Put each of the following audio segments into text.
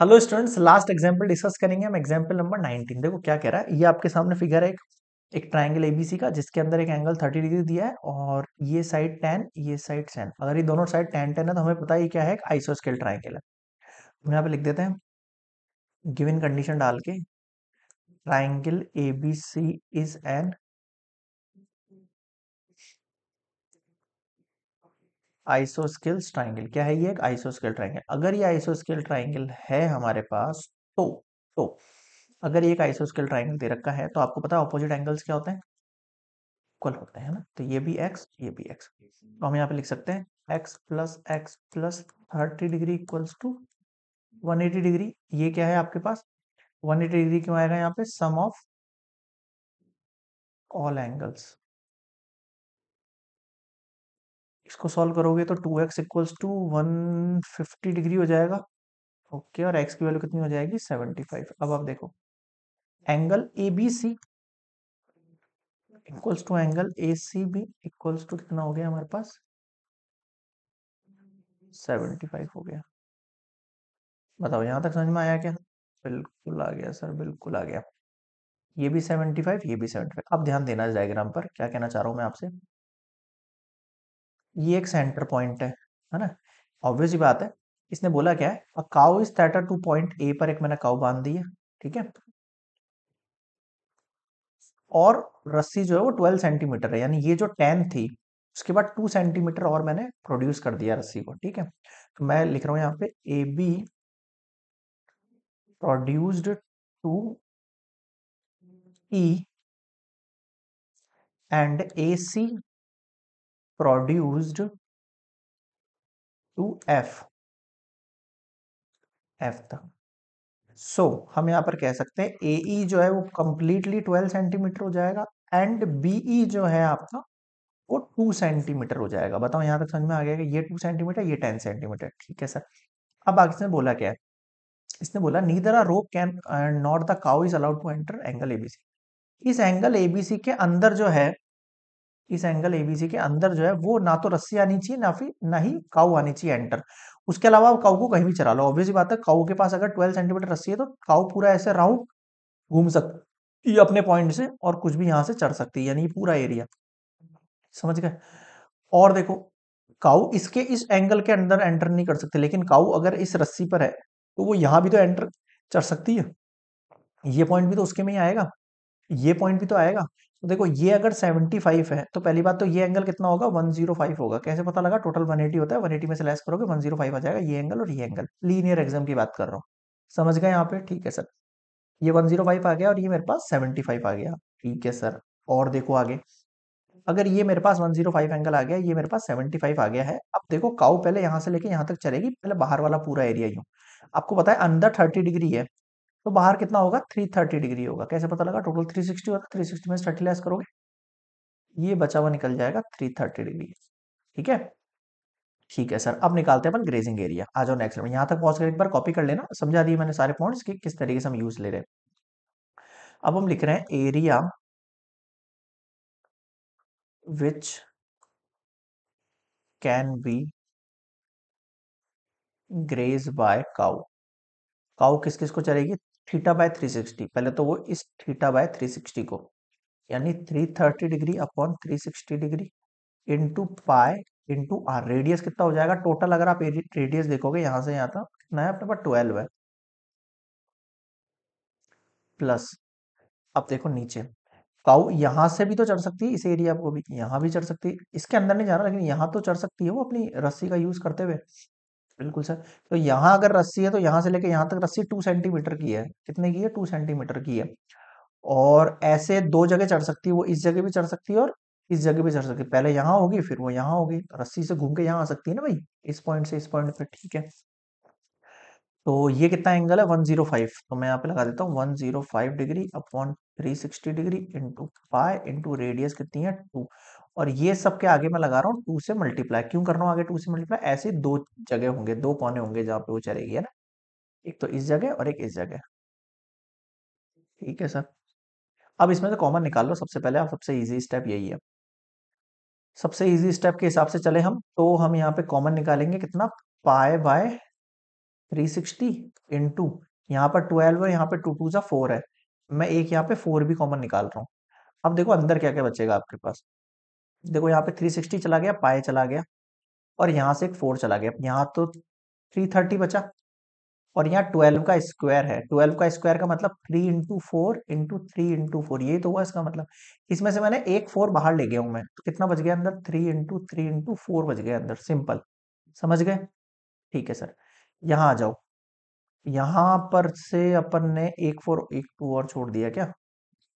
Hello students last example discuss करेंगे हम example number 19 देखो क्या कह रहा है ये आपके सामने फिगर है एक एक ट्रायंगल एबीसी का जिसके अंदर एक एंगल 30 डिग्री दिया है और ये साइड टेन ये साइड टेन अगर ये दोनों साइड टेन टेन है तो हमें पता है क्या है एक आइसोस्केल ट्राइंगल है हम यहाँ पे लिख देते हैं गिवन कंडीशन डाल के triangle A B C is an आइसोस्केल ट्राइंगल क्या है ये एक आइसोस्केल ट्राइंगल अगर ये आइसोस्केल ट्राइंगल है हमारे पास तो तो अगर ये एक आइसोस्केल ट्राइंगल दे रखा है तो आपको पता है ऑपोजिट एंगल्स क्या होते हैं इक्वल होते हैं ना तो ये भी एक्स ये भी एक्स तो हम यहाँ पे लिख सकते हैं X plus X plus thirty degree equals to one eighty degree ये क्या है आपके पास वन एटी डिग्री क्यों आएगा यहाँ पे सम ऑफ ऑल एंगल्स इसको सॉल्व करोगे तो two X equals to one fifty degree हो जाएगा ओके और एक्स की वैल्यू कितनी हो जाएगी सेवेंटी फाइव अब आप देखो angle A B C equals to angle A C B equals to कितना हो गया हमारे पास सेवेंटी फाइव हो गया बताओ यहाँ तक समझ में आया क्या बिल्कुल आ गया सर बिल्कुल आ गया ये भी सेवेंटी फाइव ये भी सेवेंटी फाइव अब ध्यान देना इस डायग्राम पर क्या कहना चाह रहा हूँ मैं आपसे ये एक सेंटर पॉइंट है है ना ऑब्वियस ही बात है इसने बोला क्या है काउ इज थेटा टू पॉइंट ए पर एक मैंने काउ बांध दी है ठीक है और रस्सी जो है वो ट्वेल्व सेंटीमीटर है यानी ये जो टेन थी उसके बाद टू सेंटीमीटर और मैंने प्रोड्यूस कर दिया रस्सी को ठीक है तो मैं लिख रहा हूं यहां पे A B produced to E and A C produced to F F तक सो so, हम यहाँ पर कह सकते हैं ए ई e जो है वो कंप्लीटली 12 सेंटीमीटर हो जाएगा एंड बीई e जो है आपका वो 2 सेंटीमीटर हो जाएगा बताओ यहां तक समझ में आ गया कि ये 2 सेंटीमीटर ये 10 सेंटीमीटर ठीक है सर अब आगे इसने बोला क्या है इसने बोला neither a rope can not the cow is allowed to enter angle ABC इस एंगल एबीसी के अंदर जो है इस एंगल एबीसी के अंदर जो है वो ना तो रस्सी आनी चाहिए ना फिर ना ही काउ आनी चाहिए एंटर उसके अलावा आप काऊ को कहीं भी चला लो ऑब्वियसली बात है काऊ के पास अगर ट्वेल्व सेंटीमीटर रस्सी है तो काउ पूरा ऐसे राउंड घूम सकती है अपने पॉइंट से और कुछ भी यहां से चढ़ सकती है यानी पूरा एरिया समझ गए और देखो काउ इसके इस एंगल के अंदर एंटर नहीं कर सकते लेकिन काउ अगर इस रस्सी पर है तो वो यहां भी तो एंटर चढ़ सकती है ये पॉइंट भी तो उसके में ही आएगा ये पॉइंट भी तो आएगा तो देखो ये अगर 75 है तो पहली बात तो ये एंगल कितना होगा 105 होगा कैसे पता लगा टोटल 180 होता है 180 में से लेस करोगे 105 आ जाएगा ये एंगल और ये एंगल लीनियर एग्जाम की बात कर रहा हूँ समझ गए यहाँ पे ठीक है सर ये 105 आ गया और ये मेरे पास 75 आ गया ठीक है सर और देखो आगे अगर ये मेरे पास 105 एंगल आ गया ये मेरे पास 75 आ गया है अब देखो काउ पहले यहाँ से लेके यहाँ तक चलेगी पहले बाहर वाला पूरा एरिया यूँ आपको पता है अंदर 30 डिग्री है तो बाहर कितना होगा 330 डिग्री होगा कैसे पता लगा टोटल 360 होता 360 में से थर्टी लेस करोगे ये बचा हुआ निकल जाएगा 330 डिग्री ठीक है ठीक है सर अब निकालते हैं अपन ग्रेजिंग एरिया आ जाओ नेक्स्ट यहाँ तक पहुंच कर एक बार कॉपी कर लेना समझा दिए मैंने सारे पॉइंट्स कि किस तरीके से हम यूज ले रहे हैं अब हम लिख रहे हैं area which can be grazed by cow cow किस किस को चलेगी थीटा बाय 360 पहले तो वो इस थीटा बाय 360 को यानी 330 degree upon 360 degree into pi into R radius कितना हो जाएगा टोटल अगर आप रेडियस देखोगे यहां से यहां तक कितना है अपने पास ट्वेल्व है प्लस अब देखो नीचे काउ यहां से भी तो चढ़ सकती है इस एरिया को भी यहां भी चढ़ सकती है इसके अंदर नहीं जा रहा लेकिन यहां तो चढ़ सकती है वो अपनी रस्सी का यूज करते हुए बिल्कुल सर तो यहाँ अगर रस्सी है तो यहाँ से लेके यहाँ तक रस्सी टू सेंटीमीटर की है कितने की है टू सेंटीमीटर की है और ऐसे दो जगह चढ़ सकती है वो इस जगह भी चढ़ सकती है और इस जगह भी चढ़ सकती है पहले यहाँ होगी फिर वो यहाँ होगी तो रस्सी से घूम के यहाँ आ सकती है ना भाई इस पॉइंट से इस पॉइंट पर ठीक है तो ये कितना एंगल है 105 तो मैं यहाँ पे लगा देता हूँ 105 degree upon 360 degree into pi into radius कितनी है टू और ये सब के आगे मैं लगा रहा हूँ टू से मल्टीप्लाई क्यों कर रहा हूँ आगे टू से मल्टीप्लाई ऐसे दो जगह होंगे दो कोने होंगे जहाँ पे वो चलेगी है ना एक तो इस जगह और एक इस जगह ठीक है सर अब इसमें से कॉमन निकाल लो सबसे पहले आप सबसे इजी स्टेप यही है सबसे इजी स्टेप के हिसाब से चले हम तो हम यहाँ पे कॉमन निकालेंगे कितना pi by three sixty into यहाँ पर ट्वेल्व है यहाँ पे टू टू सा फोर है मैं एक यहाँ पे फोर भी कॉमन निकाल रहा हूँ अब देखो अंदर क्या क्या बचेगा आपके पास देखो यहाँ पे 360 चला गया पाए चला गया और यहाँ से एक फोर चला गया यहाँ तो 330 बचा और यहाँ 12 का स्क्वायर है 12 का स्क्वायर का मतलब 3 into four into three into four ये तो हुआ इसका मतलब इसमें से मैंने एक फोर बाहर ले गया हूँ मैं तो कितना बच गया अंदर three into three into four बच गया अंदर सिंपल समझ गए ठीक है सर यहाँ आ जाओ यहाँ पर से अपन ने एक फोर एक टू और छोड़ दिया क्या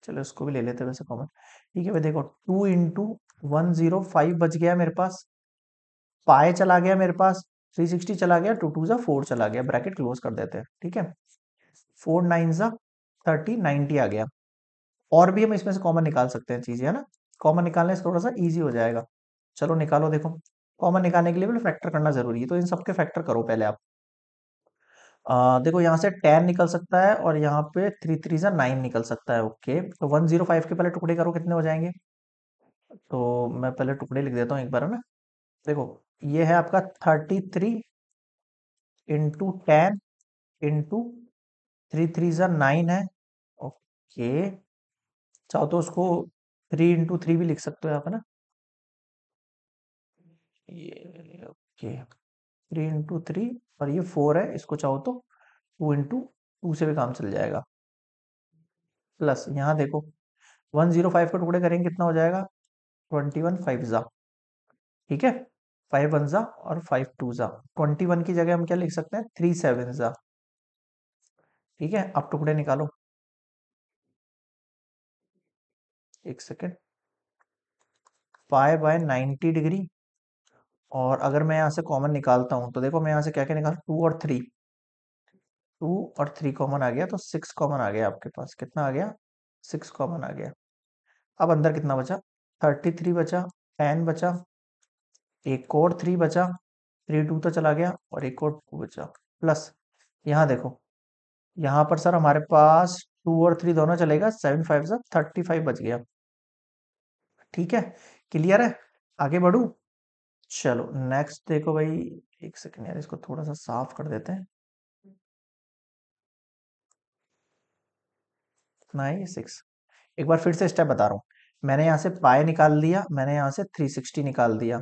चलो इसको भी ले लेते वैसे कॉमन ठीक है भाई देखो two into one zero five बच गया मेरे पास पाए चला गया मेरे पास थ्री सिक्सटी चला गया टू टू ज़ा फोर चला गया ब्रैकेट क्लोज कर देते हैं ठीक है फोर नाइन ज़ा थर्टी नाइनटी आ गया और भी हम इसमें से कॉमन निकाल सकते हैं चीज़ें है ना कॉमन निकालने से थोड़ा सा ईजी हो जाएगा चलो निकालो देखो कॉमन निकालने के लिए भी फैक्टर करना ज़रूरी है तो इन सबके फैक्टर करो पहले आप आ, देखो यहाँ से टेन निकल सकता है और यहाँ पे थ्री थ्री ज़ा नाइन निकल सकता है ओके तो वन जीरो फाइव के पहले टुकड़े करो कितने हो जाएंगे तो मैं पहले टुकड़े लिख देता हूँ एक बार ना देखो ये है आपका thirty three into ten into three three ज़ा नाइन है ओके चाहो तो उसको थ्री इंटू थ्री भी लिख सकते हो आप ना ये ओके थ्री इंटू थ्री और ये फोर है इसको चाहो तो टू इंटू टू से भी काम चल जाएगा प्लस यहाँ देखो वन जीरो फाइव का टुकड़े करेंगे कितना हो जाएगा ट्वेंटी वन फाइव जा ठीक है फाइव वन जा और फाइव टू जा ट्वेंटी वन की जगह हम क्या लिख सकते हैं थ्री सेवन जा ठीक है आप टुकड़े निकालो एक second five by ninety degree और अगर मैं यहाँ से कॉमन निकालता हूँ तो देखो मैं यहाँ से क्या क्या निकाल टू और थ्री टू और थ्री कॉमन आ गया तो सिक्स कॉमन आ गया आपके पास कितना आ गया सिक्स कॉमन आ गया अब अंदर कितना बचा थर्टी थ्री बचा टेन बचा एक और थ्री बचा थ्री टू तो चला गया और एक और टू बचा प्लस यहाँ देखो यहाँ पर सर हमारे पास टू और थ्री दोनों चलेगा seven five sir thirty five बच गया ठीक है क्लियर है आगे बढ़ू चलो नेक्स्ट देखो भाई एक सेकेंड यार इसको थोड़ा सा साफ कर देते हैं नाइन सिक्स एक बार फिर से स्टेप बता रहा हूँ मैंने यहाँ से पाए निकाल दिया मैंने यहाँ से 360 निकाल दिया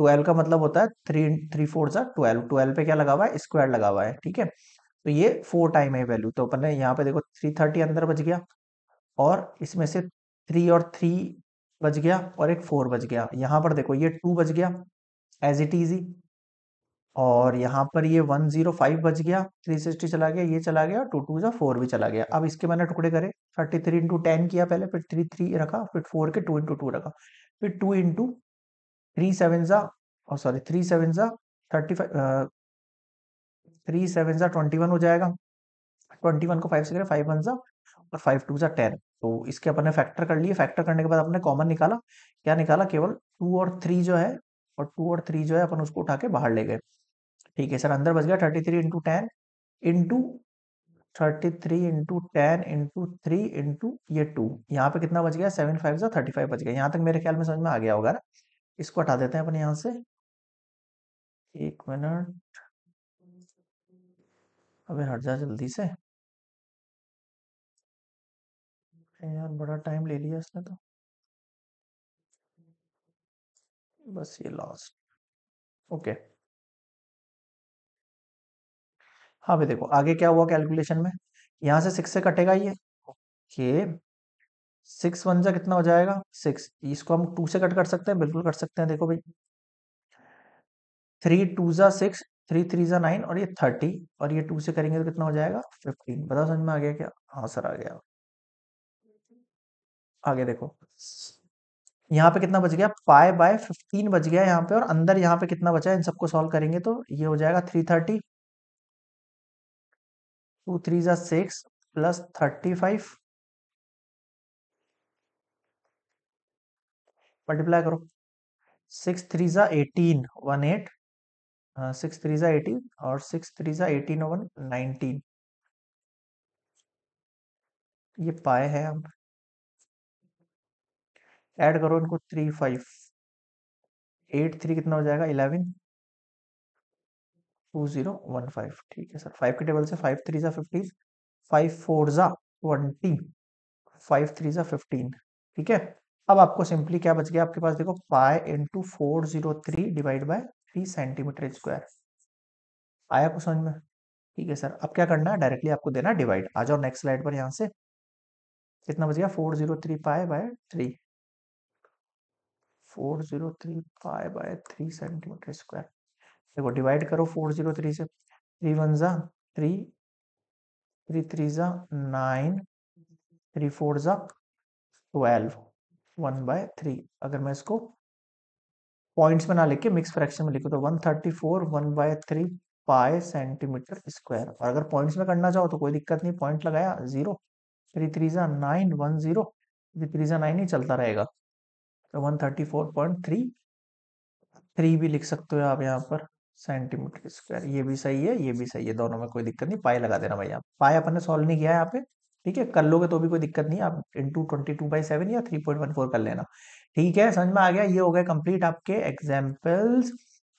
12 का मतलब होता है थ्री थ्री फोर सा ट्वेल्व ट्वेल्व पे क्या लगा हुआ है स्क्वायर लगा हुआ है ठीक है तो ये फोर टाइम है वैल्यू तो अपन ने यहाँ पे देखो थ्री थर्टी अंदर बच गया और इसमें से थ्री और थ्री बच गया और एक फोर बच गया यहाँ पर देखो ये टू बच गया एज इट इजी और यहाँ पर ये वन जीरो फाइव बच गया थ्री सिक्सटी चला गया ये चला गया टू टू या फोर भी चला गया अब इसके मैंने टुकड़े करे थर्टी थ्री इंटू टेन किया पहले फिर थ्री थ्री रखा फिर फोर के टू इंटू टू रखा फिर टू इंटू थ्री सेवन जा और सॉरी थ्री सेवन जा थर्टी फाइव थ्री सेवन जा ट्वेंटी वन हो जाएगा ट्वेंटी वन को फाइव से करें फाइव वन जा और फाइव टू जा टेन तो इसके अपन ने फैक्टर कर लिए फैक्टर करने के बाद अपने कॉमन निकाला क्या निकाला केवल टू और थ्री जो है और टू और थ्री जो है अपन उसको उठा के बाहर ले गए ठीक है सर अंदर बच गया thirty three into ten into thirty three into ten into three into ये टू यहाँ पे कितना बच गया सेवन फाइव से थर्टी फाइव बच गया यहाँ तक मेरे ख्याल में समझ में आ गया होगा ना इसको हटा देते हैं अपने यहाँ से एक मिनट अबे हट जा जल्दी से यार बड़ा टाइम ले लिया इसने तो बस ये लास्ट ओके okay. हाँ भाई देखो आगे क्या हुआ कैलकुलेशन में यहाँ से सिक्स से कटेगा ये ओके सिक्स वन जा कितना हो जाएगा सिक्स इसको हम टू से कट कर सकते हैं बिल्कुल कट सकते हैं देखो भाई थ्री टू जा सिक्स थ्री थ्री जा नाइन और ये थर्टी और ये टू से करेंगे तो कितना हो जाएगा फिफ्टीन बताओ समझ में आ गया क्या हाँ सर आ गया आगे देखो यहाँ पे कितना बच गया पाए बाय फिफ्टीन बच गया यहाँ पे और अंदर यहाँ पे कितना बचा है इन सबको सॉल्व करेंगे तो ये हो जाएगा थ्री थर्टी टू थ्री ज़ा six plus thirty five multiply करो सिक्स थ्री ज़ा eighteen one eight six three ज़ा एटीन और सिक्स थ्री ज़ा एटीन वन नाइनटीन ये पाए हैं हम ऐड करो इनको थ्री फाइव एट थ्री कितना हो जाएगा eleven two zero one five ठीक है सर फाइव के टेबल से फाइव थ्री ज़ा फाइव फोर ज़ा ट्वेंटी फाइव थ्री ज़ा फिफ्टीन ठीक है अब आपको सिंपली क्या बच गया आपके पास देखो five into four zero three divide by three centimetre square आया कुछ समझ में ठीक है सर अब क्या करना है डायरेक्टली आपको देना डिवाइड आ जाओ नेक्स्ट स्लाइड पर यहाँ से कितना बच गया four zero three pi by three four zero three pi by three centimetre square देखो डिवाइड करो फोर जीरो थ्री से थ्री वन ज़ा थ्री थ्री थ्री ज़ा नाइन थ्री फोर ज़ा ट्वेल्व वन बाय थ्री अगर मैं इसको पॉइंट्स में ना लिख के मिक्स फ्रैक्शन में लिखू तो one thirty four one by three pi centimetre square और अगर पॉइंट्स में करना चाहो तो कोई दिक्कत नहीं पॉइंट लगाया जीरो थ्री थ्री ज़ा nine one zero three three ज़ा नाइन ही चलता रहेगा तो one thirty four point three three भी लिख सकते हो आप यहाँ पर सेंटीमीटर स्क्वायर ये भी सही है ये भी सही है दोनों में कोई दिक्कत नहीं पाए लगा देना भाई आप पाए अपन ने सॉल्व नहीं किया है यहाँ पे ठीक है कर लोगे तो भी कोई दिक्कत नहीं आप into twenty two by seven या थ्री पॉइंट वन फोर कर लेना ठीक है समझ में आ गया ये हो गया कंप्लीट आपके एग्जाम्पल्स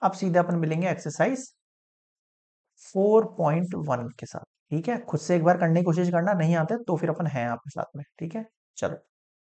अब सीधे अपन मिलेंगे एक्सरसाइज फोर पॉइंट वन के साथ ठीक है खुद से एक बार करने की कोशिश करना नहीं आते तो फिर अपन है आपके साथ में ठीक है चलो